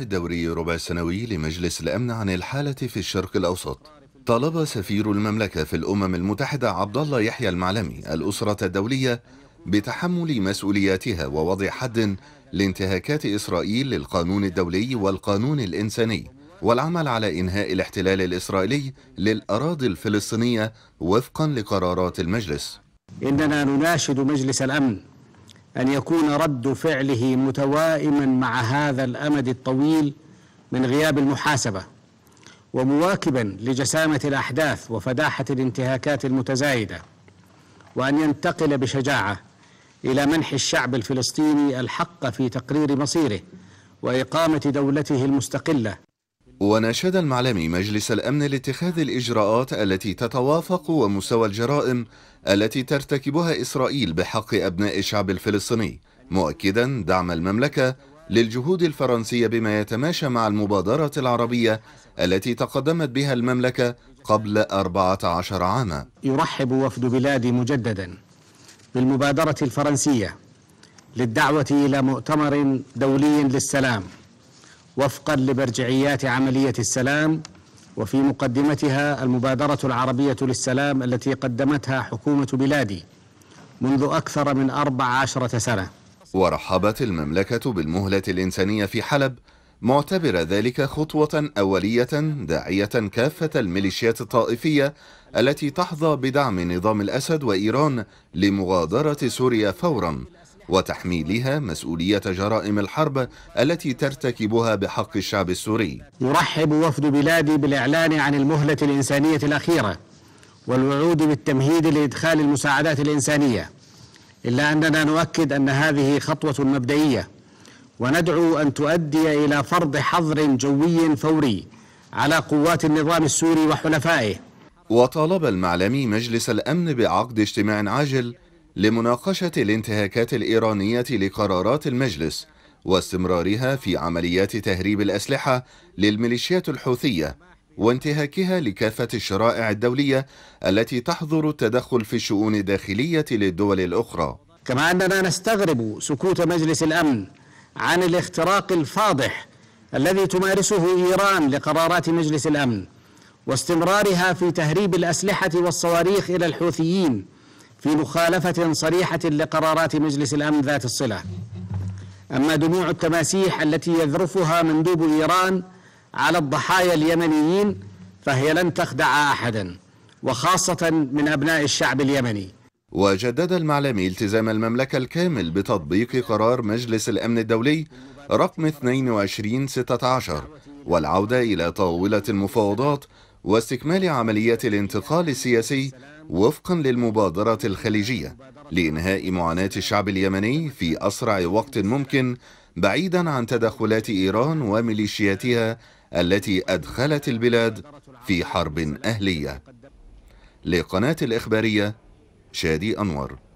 الدوري ربع سنوي لمجلس الأمن عن الحالة في الشرق الأوسط طلب سفير المملكة في الأمم المتحدة عبد الله يحيى المعلمي الأسرة الدولية بتحمل مسؤولياتها ووضع حد لانتهاكات إسرائيل للقانون الدولي والقانون الإنساني والعمل على إنهاء الاحتلال الإسرائيلي للأراضي الفلسطينية وفقا لقرارات المجلس إننا نناشد مجلس الأمن أن يكون رد فعله متوائما مع هذا الأمد الطويل من غياب المحاسبة ومواكبا لجسامة الأحداث وفداحة الانتهاكات المتزايدة وأن ينتقل بشجاعة إلى منح الشعب الفلسطيني الحق في تقرير مصيره وإقامة دولته المستقلة وناشد المعلمي مجلس الأمن لاتخاذ الإجراءات التي تتوافق ومستوى الجرائم التي ترتكبها إسرائيل بحق أبناء الشعب الفلسطيني مؤكدا دعم المملكة للجهود الفرنسية بما يتماشى مع المبادرة العربية التي تقدمت بها المملكة قبل 14 عاما يرحب وفد بلادي مجددا بالمبادرة الفرنسية للدعوة إلى مؤتمر دولي للسلام وفقا لمرجعيات عمليه السلام وفي مقدمتها المبادره العربيه للسلام التي قدمتها حكومه بلادي منذ اكثر من اربع عشره سنه ورحبت المملكه بالمهله الانسانيه في حلب معتبرة ذلك خطوة أولية داعية كافة الميليشيات الطائفية التي تحظى بدعم نظام الأسد وإيران لمغادرة سوريا فوراً وتحميلها مسؤولية جرائم الحرب التي ترتكبها بحق الشعب السوري يرحب وفد بلادي بالإعلان عن المهلة الإنسانية الأخيرة والوعود بالتمهيد لإدخال المساعدات الإنسانية إلا أننا نؤكد أن هذه خطوة مبدئية وندعو أن تؤدي إلى فرض حظر جوي فوري على قوات النظام السوري وحلفائه وطالب المعلمي مجلس الأمن بعقد اجتماع عاجل لمناقشة الانتهاكات الإيرانية لقرارات المجلس واستمرارها في عمليات تهريب الأسلحة للميليشيات الحوثية وانتهاكها لكافة الشرائع الدولية التي تحظر التدخل في الشؤون الداخلية للدول الأخرى كما أننا نستغرب سكوت مجلس الأمن عن الاختراق الفاضح الذي تمارسه إيران لقرارات مجلس الأمن واستمرارها في تهريب الأسلحة والصواريخ إلى الحوثيين في مخالفة صريحة لقرارات مجلس الأمن ذات الصلة أما دموع التماسيح التي يذرفها مندوب إيران على الضحايا اليمنيين فهي لن تخدع أحدا وخاصة من أبناء الشعب اليمني وجدد المعلمي التزام المملكة الكامل بتطبيق قرار مجلس الأمن الدولي رقم 2216 والعودة إلى طاولة المفاوضات واستكمال عملية الانتقال السياسي وفقا للمبادرة الخليجية لإنهاء معاناة الشعب اليمني في أسرع وقت ممكن بعيدا عن تدخلات إيران وميليشياتها التي أدخلت البلاد في حرب أهلية لقناة الإخبارية شادي أنور